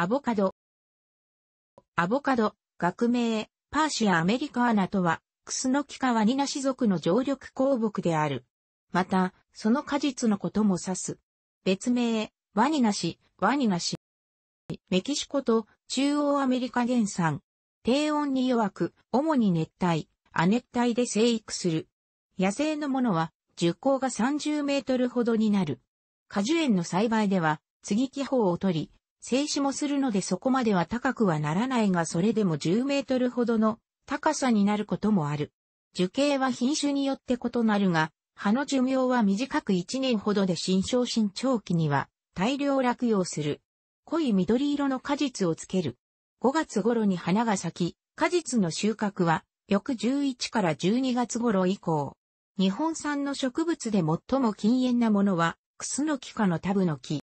アボカド。アボカド、学名、パーシアアメリカアナとは、クスノキ科ワニナシ属の常緑鉱木である。また、その果実のことも指す。別名、ワニナシ、ワニナシ。メキシコと中央アメリカ原産。低温に弱く、主に熱帯、亜熱帯で生育する。野生のものは、樹高が30メートルほどになる。果樹園の栽培では、継ぎ木法を取り、静止もするのでそこまでは高くはならないがそれでも10メートルほどの高さになることもある。樹形は品種によって異なるが、葉の寿命は短く1年ほどで新生新長期には大量落葉する。濃い緑色の果実をつける。5月頃に花が咲き、果実の収穫は翌11から12月頃以降。日本産の植物で最も禁煙なものは、クスノキ科のタブノキ。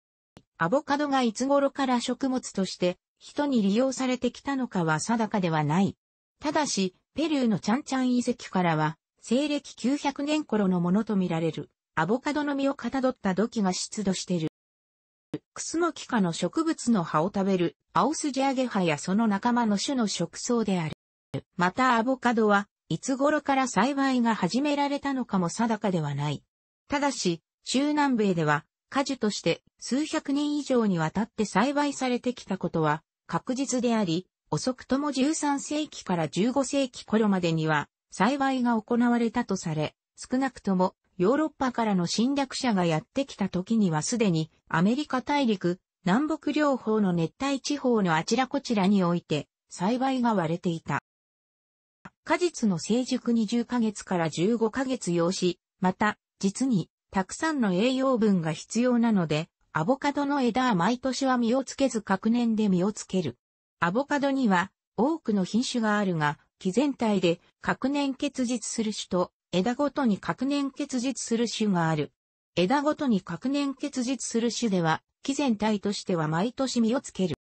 アボカドがいつ頃から食物として人に利用されてきたのかは定かではない。ただし、ペルーのチャンチャン遺跡からは、西暦900年頃のものとみられる、アボカドの実をかたどった土器が出土している。クスノキ科の植物の葉を食べる、アオスジアゲハやその仲間の種の食草である。またアボカドは、いつ頃から栽培が始められたのかも定かではない。ただし、中南米では、果樹として数百年以上にわたって栽培されてきたことは確実であり、遅くとも13世紀から15世紀頃までには栽培が行われたとされ、少なくともヨーロッパからの侵略者がやってきた時にはすでにアメリカ大陸、南北両方の熱帯地方のあちらこちらにおいて栽培が割れていた。果実の成熟1 0ヶ月から15ヶ月要し、また、実にたくさんの栄養分が必要なので、アボカドの枝は毎年は実をつけず各年で実をつける。アボカドには多くの品種があるが、木全体で各年結実する種と枝ごとに各年結実する種がある。枝ごとに各年結実する種では、木全体としては毎年実をつける。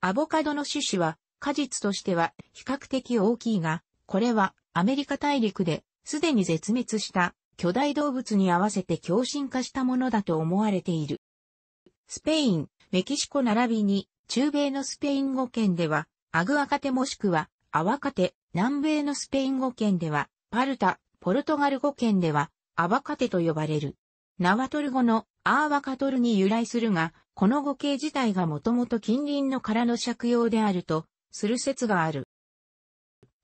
アボカドの種子は果実としては比較的大きいが、これはアメリカ大陸ですでに絶滅した巨大動物に合わせて共振化したものだと思われている。スペイン、メキシコ並びに中米のスペイン語圏ではアグアカテもしくはアワカテ、南米のスペイン語圏ではパルタ、ポルトガル語圏ではアバカテと呼ばれる。ナワトル語のアーワカトルに由来するが、この語形自体がもともと近隣の殻の借用であるとする説がある。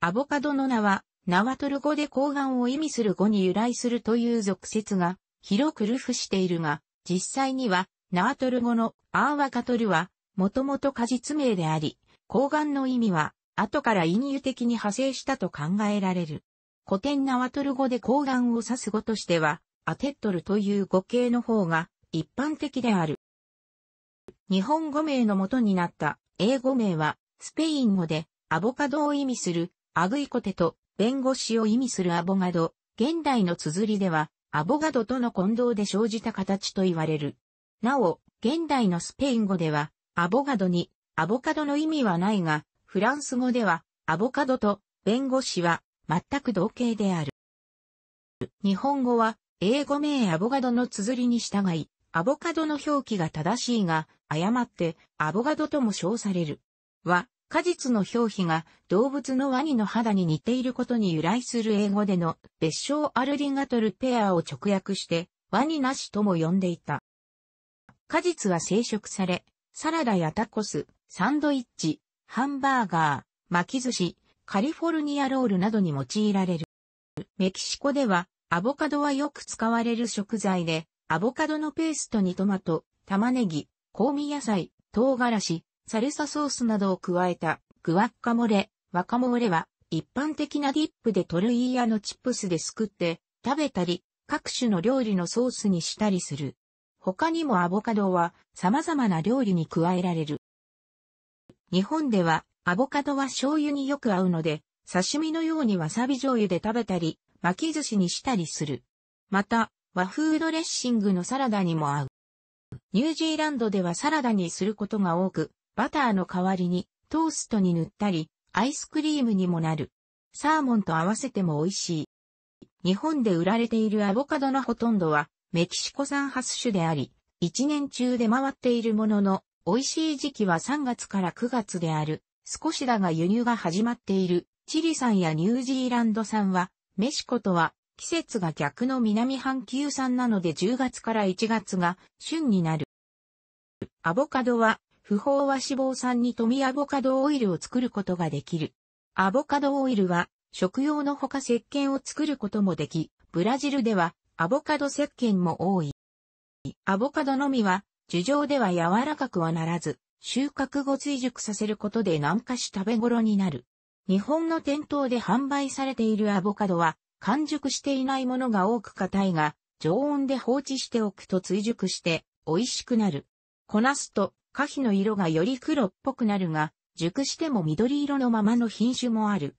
アボカドの名はナワトル語で高岩を意味する語に由来するという俗説が広く流布しているが、実際にはナワトル語のアーワカトルはもともと果実名であり、高岩の意味は後から隠喩的に派生したと考えられる。古典ナワトル語で高岩を指す語としては、アテットルという語形の方が一般的である。日本語名の元になった英語名はスペイン語でアボカドを意味するアグイコテと弁護士を意味するアボガド、現代の綴りでは、アボガドとの混同で生じた形と言われる。なお、現代のスペイン語では、アボガドに、アボカドの意味はないが、フランス語では、アボカドと、弁護士は、全く同型である。日本語は、英語名アボガドの綴りに従い、アボカドの表記が正しいが、誤って、アボガドとも称される。は、果実の表皮が動物のワニの肌に似ていることに由来する英語での別称アルディガトルペアを直訳してワニなしとも呼んでいた。果実は生食され、サラダやタコス、サンドイッチ、ハンバーガー、巻き寿司、カリフォルニアロールなどに用いられる。メキシコではアボカドはよく使われる食材で、アボカドのペーストにトマト、玉ねぎ、香味野菜、唐辛子、サルサソースなどを加えたグワッカモレ、ワカモレは一般的なディップでトルイーヤのチップスですくって食べたり各種の料理のソースにしたりする。他にもアボカドは様々な料理に加えられる。日本ではアボカドは醤油によく合うので刺身のようにわさび醤油で食べたり巻き寿司にしたりする。また和風ドレッシングのサラダにも合う。ニュージーランドではサラダにすることが多く、バターの代わりにトーストに塗ったり、アイスクリームにもなる。サーモンと合わせても美味しい。日本で売られているアボカドのほとんどはメキシコ産発種であり、一年中出回っているものの、美味しい時期は3月から9月である。少しだが輸入が始まっているチリ産やニュージーランド産は、メシコとは季節が逆の南半球産なので10月から1月が旬になる。アボカドは不飽和脂肪酸に富アボカドオイルを作ることができる。アボカドオイルは食用のほか石鹸を作ることもでき、ブラジルではアボカド石鹸も多い。アボカドのみは樹上では柔らかくはならず、収穫後追熟させることで軟化し食べ頃になる。日本の店頭で販売されているアボカドは完熟していないものが多く硬いが、常温で放置しておくと追熟して美味しくなる。こなすと花皮の色がより黒っぽくなるが、熟しても緑色のままの品種もある。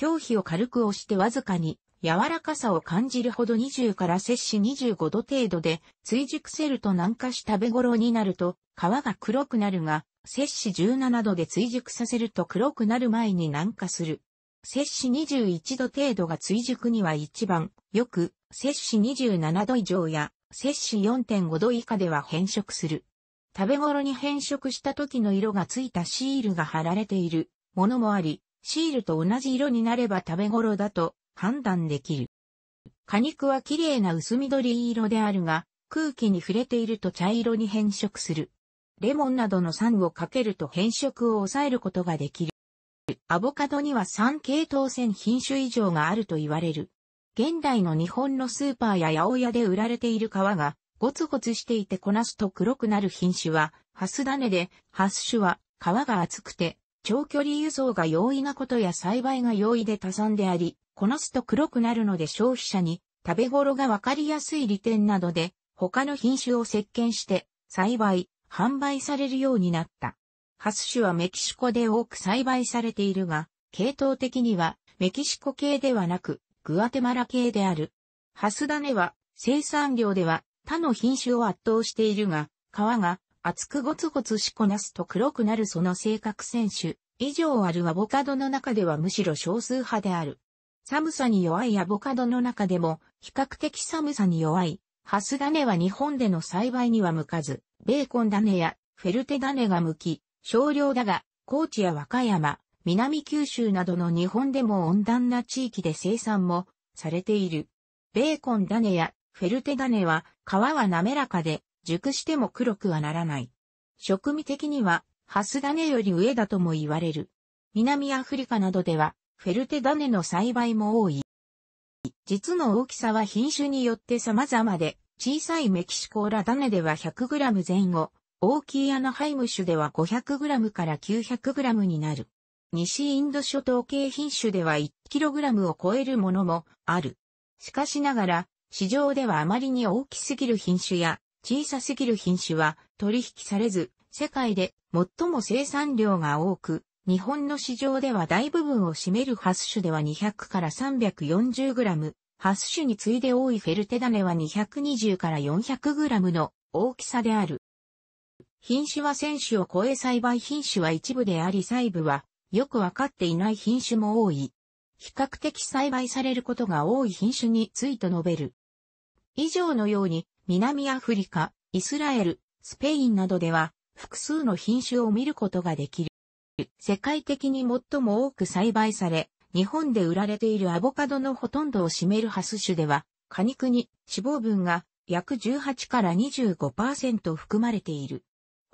表皮を軽く押してわずかに柔らかさを感じるほど20から摂氏25度程度で、追熟せると軟化し食べ頃になると、皮が黒くなるが、摂氏17度で追熟させると黒くなる前に軟化する。摂氏21度程度が追熟には一番、よく、摂氏27度以上や、摂氏4.5度以下では変色する。食べ頃に変色した時の色がついたシールが貼られているものもあり、シールと同じ色になれば食べ頃だと判断できる。果肉は綺麗な薄緑色であるが、空気に触れていると茶色に変色する。レモンなどの酸をかけると変色を抑えることができる。アボカドには酸系統線品種以上があると言われる。現代の日本のスーパーや八百屋で売られている皮がゴツゴツしていてこなすと黒くなる品種は、ハス種で、ハス種は皮が厚くて、長距離輸送が容易なことや栽培が容易で多産であり、こなすと黒くなるので消費者に食べ頃がわかりやすい利点などで、他の品種を石鹸して栽培、販売されるようになった。ハス種はメキシコで多く栽培されているが、系統的にはメキシコ系ではなく、グアテマラ系である。ハス種は生産量では他の品種を圧倒しているが、皮が厚くゴツゴツしこなすと黒くなるその性格選手以上あるアボカドの中ではむしろ少数派である。寒さに弱いアボカドの中でも比較的寒さに弱いハス種は日本での栽培には向かず、ベーコン種やフェルテ種が向き、少量だが、高知や和歌山、南九州などの日本でも温暖な地域で生産もされている。ベーコン種やフェルテ種は皮は滑らかで熟しても黒くはならない。食味的にはハス種より上だとも言われる。南アフリカなどではフェルテ種の栽培も多い。実の大きさは品種によって様々で、小さいメキシコーラ種では 100g 前後、大きいアナハイム種では 500g から 900g になる。西インド諸島系品種では 1kg を超えるものもある。しかしながら、市場ではあまりに大きすぎる品種や小さすぎる品種は取引されず、世界で最も生産量が多く、日本の市場では大部分を占めるハシ種では200から 340g、ハシ種に次いで多いフェルテダネは220から 400g の大きさである。品種は1000種を超え栽培品種は一部であり細部はよくわかっていない品種も多い。比較的栽培されることが多い品種について述べる。以上のように、南アフリカ、イスラエル、スペインなどでは、複数の品種を見ることができる。世界的に最も多く栽培され、日本で売られているアボカドのほとんどを占めるハス種では、果肉に脂肪分が約18から25%含まれている。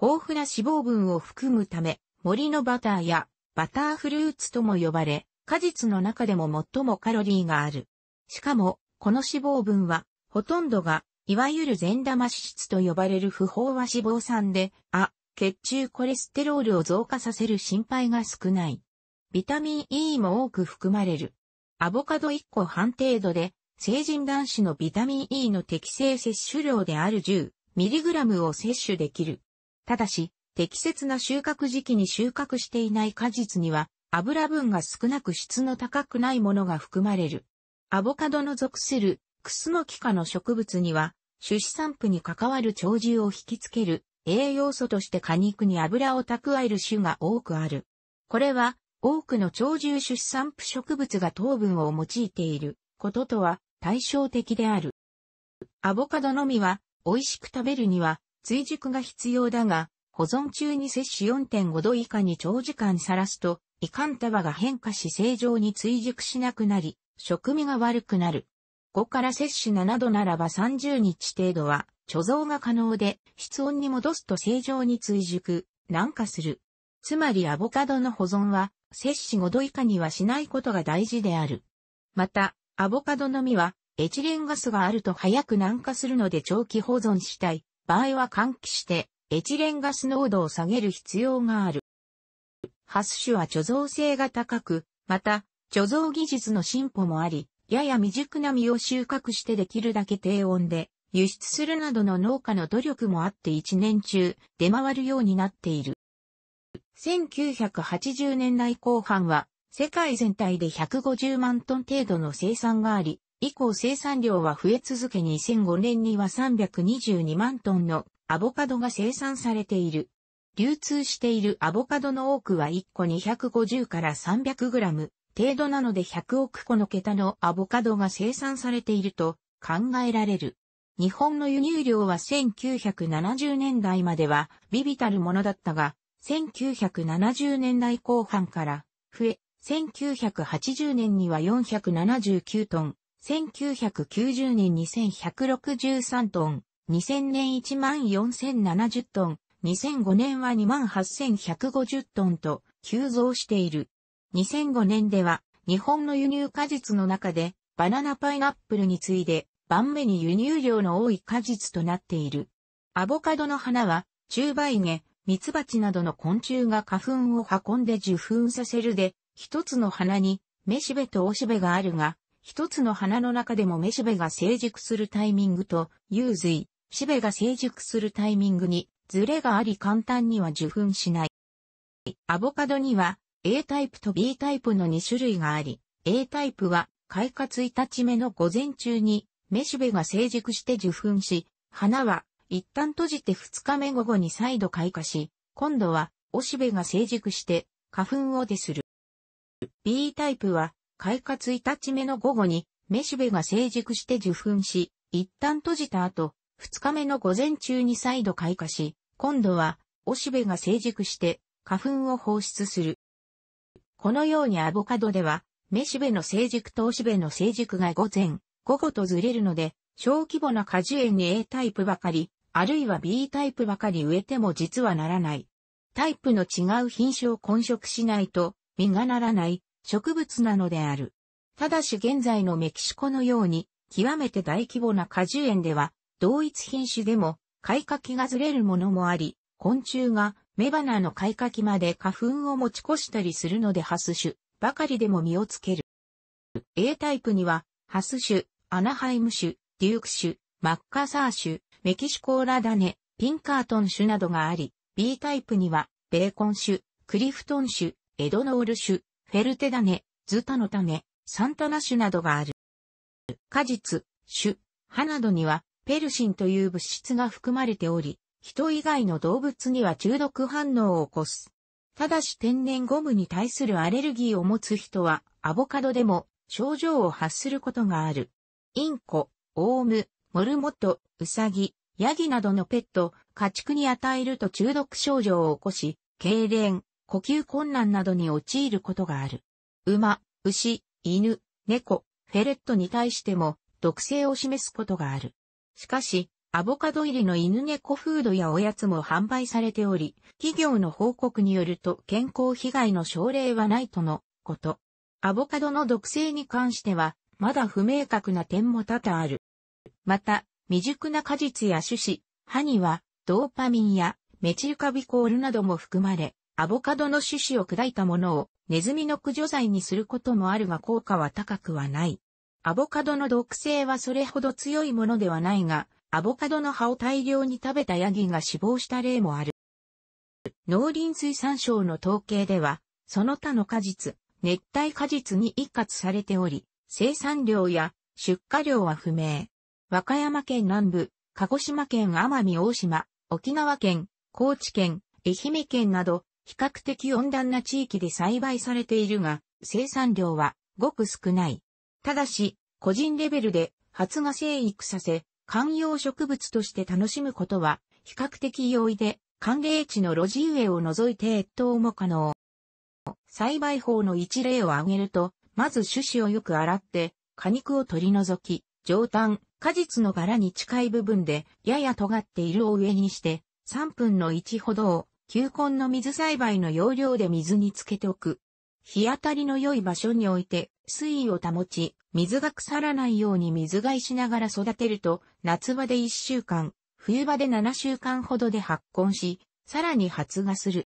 豊富な脂肪分を含むため、森のバターやバターフルーツとも呼ばれ、果実の中でも最もカロリーがある。しかも、この脂肪分はほとんどが、いわゆる善玉脂質と呼ばれる不飽和脂肪酸で、あ、血中コレステロールを増加させる心配が少ない。ビタミン E も多く含まれる。アボカド1個半程度で、成人男子のビタミン E の適正摂取量である 10mg を摂取できる。ただし、適切な収穫時期に収穫していない果実には、油分が少なく質の高くないものが含まれる。アボカドの属するスノキ科の植物には、種子散布に関わる鳥獣を引きつける栄養素として果肉に油を蓄える種が多くある。これは、多くの鳥獣種子散布植物が糖分を用いていることとは対照的である。アボカドのみは、美味しく食べるには、追熟が必要だが、保存中に摂取4.5度以下に長時間さらすと、胃ん束が変化し正常に追熟しなくなり、食味が悪くなる。こから摂取7度ならば30日程度は貯蔵が可能で、室温に戻すと正常に追熟、軟化する。つまりアボカドの保存は、摂氏5度以下にはしないことが大事である。また、アボカドの実は、エチレンガスがあると早く軟化するので長期保存したい場合は換気して、エチレンガス濃度を下げる必要がある。ハス種は貯蔵性が高く、また、貯蔵技術の進歩もあり、やや未熟な実を収穫してできるだけ低温で輸出するなどの農家の努力もあって一年中出回るようになっている。1980年代後半は世界全体で150万トン程度の生産があり、以降生産量は増え続け2005年には322万トンのアボカドが生産されている。流通しているアボカドの多くは1個250から300グラム程度なので100億個の桁のアボカドが生産されていると考えられる。日本の輸入量は1970年代までは微々たるものだったが、1970年代後半から増え、1980年には479トン、1990年2163トン、2000年14070トン、2005年は28150トンと急増している。2005年では、日本の輸入果実の中で、バナナパイナップルに次いで、番目に輸入量の多い果実となっている。アボカドの花は、中梅毛、蜜蜂などの昆虫が花粉を運んで受粉させるで、一つの花に、めしべとおしべがあるが、一つの花の中でもめしべが成熟するタイミングと、融髄、しべが成熟するタイミングに、ズレがあり簡単には受粉しない。アボカドには、A タイプと B タイプの2種類があり、A タイプは開花1日目の午前中に、メシベが成熟して受粉し、花は一旦閉じて2日目午後に再度開花し、今度はおしべが成熟して花粉を出する。B タイプは開花1日目の午後にメシベが成熟して受粉し、一旦閉じた後、2日目の午前中に再度開花し、今度はおしべが成熟して花粉を放出する。このようにアボカドでは、メシベの成熟とオシベの成熟が午前、午後とずれるので、小規模な果樹園に A タイプばかり、あるいは B タイプばかり植えても実はならない。タイプの違う品種を混色しないと、実がならない植物なのである。ただし現在のメキシコのように、極めて大規模な果樹園では、同一品種でも、開花期がずれるものもあり、昆虫が雌花の開花期まで花粉を持ち越したりするのでハス種ばかりでも実をつける。A タイプには、ハス種、アナハイム種、デューク種、マッカサー種、メキシコーラダネ、ピンカートン種などがあり、B タイプには、ベーコン種、クリフトン種、エドノール種、フェルテダネ、ズタの種、サンタナ種などがある。果実、種、葉などには、ペルシンという物質が含まれており、人以外の動物には中毒反応を起こす。ただし天然ゴムに対するアレルギーを持つ人は、アボカドでも症状を発することがある。インコ、オウム、モルモット、ウサギ、ヤギなどのペット、家畜に与えると中毒症状を起こし、痙攣、呼吸困難などに陥ることがある。馬、牛、犬、猫、フェレットに対しても毒性を示すことがある。しかし、アボカド入りの犬猫フードやおやつも販売されており、企業の報告によると健康被害の症例はないとのこと。アボカドの毒性に関しては、まだ不明確な点も多々ある。また、未熟な果実や種子、歯には、ドーパミンやメチルカビコールなども含まれ、アボカドの種子を砕いたものをネズミの駆除剤にすることもあるが効果は高くはない。アボカドの毒性はそれほど強いものではないが、アボカドの葉を大量に食べたヤギが死亡した例もある。農林水産省の統計では、その他の果実、熱帯果実に一括されており、生産量や出荷量は不明。和歌山県南部、鹿児島県奄美大島、沖縄県、高知県、愛媛県など、比較的温暖な地域で栽培されているが、生産量はごく少ない。ただし、個人レベルで発芽生育させ、観葉植物として楽しむことは比較的容易で、寒冷地の路地植えを除いて越冬も可能。栽培法の一例を挙げると、まず種子をよく洗って、果肉を取り除き、上端、果実の柄に近い部分で、やや尖っているを上にして、3分の1ほどを、球根の水栽培の要領で水につけておく。日当たりの良い場所に置いて水位を保ち、水が腐らないように水替えしながら育てると、夏場で1週間、冬場で7週間ほどで発根し、さらに発芽する。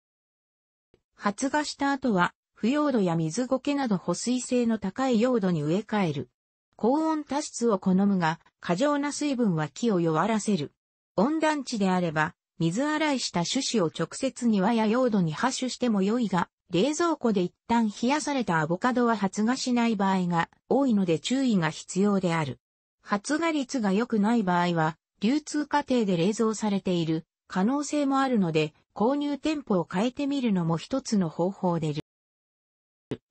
発芽した後は、腐葉土や水苔など保水性の高い用土に植え替える。高温多湿を好むが、過剰な水分は木を弱らせる。温暖地であれば、水洗いした種子を直接庭や用土に発種しても良いが、冷蔵庫で一旦冷やされたアボカドは発芽しない場合が多いので注意が必要である。発芽率が良くない場合は、流通過程で冷蔵されている可能性もあるので、購入店舗を変えてみるのも一つの方法でる。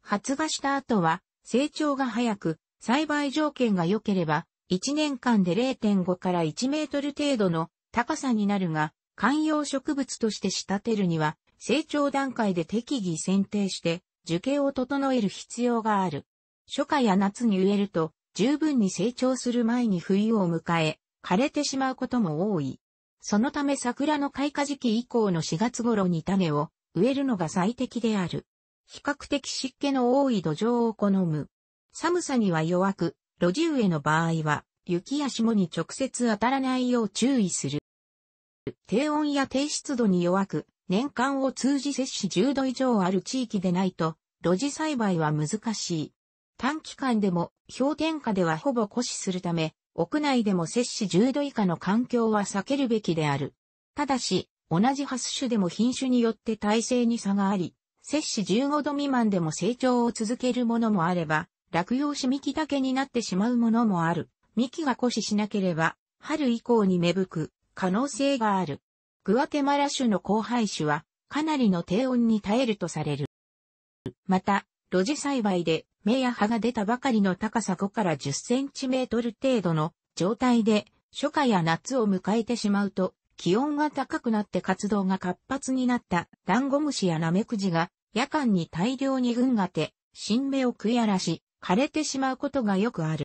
発芽した後は、成長が早く、栽培条件が良ければ、1年間で0.5から1メートル程度の高さになるが、観葉植物として仕立てるには成長段階で適宜剪定して樹形を整える必要がある。初夏や夏に植えると十分に成長する前に冬を迎え、枯れてしまうことも多い。そのため桜の開花時期以降の4月頃に種を植えるのが最適である。比較的湿気の多い土壌を好む。寒さには弱く、路地植えの場合は、雪や霜に直接当たらないよう注意する。低温や低湿度に弱く、年間を通じ摂氏10度以上ある地域でないと、露地栽培は難しい。短期間でも氷点下ではほぼ枯死するため、屋内でも摂氏10度以下の環境は避けるべきである。ただし、同じハス種でも品種によって耐性に差があり、摂氏15度未満でも成長を続けるものもあれば、落葉し幹だけになってしまうものもある。幹が枯死しなければ、春以降に芽吹く可能性がある。グアテマラ種の交配種は、かなりの低温に耐えるとされる。また、露地栽培で芽や葉が出たばかりの高さ5から10センチメートル程度の状態で初夏や夏を迎えてしまうと気温が高くなって活動が活発になったダンゴムシやナメクジが夜間に大量に群がて新芽を食い荒らし枯れてしまうことがよくある。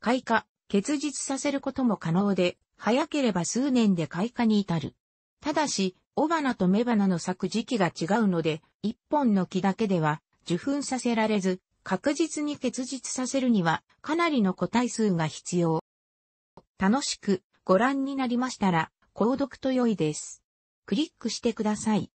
開花、結実させることも可能で早ければ数年で開花に至る。ただし、雄花と雌花の咲く時期が違うので、一本の木だけでは受粉させられず、確実に結実させるにはかなりの個体数が必要。楽しくご覧になりましたら、購読と良いです。クリックしてください。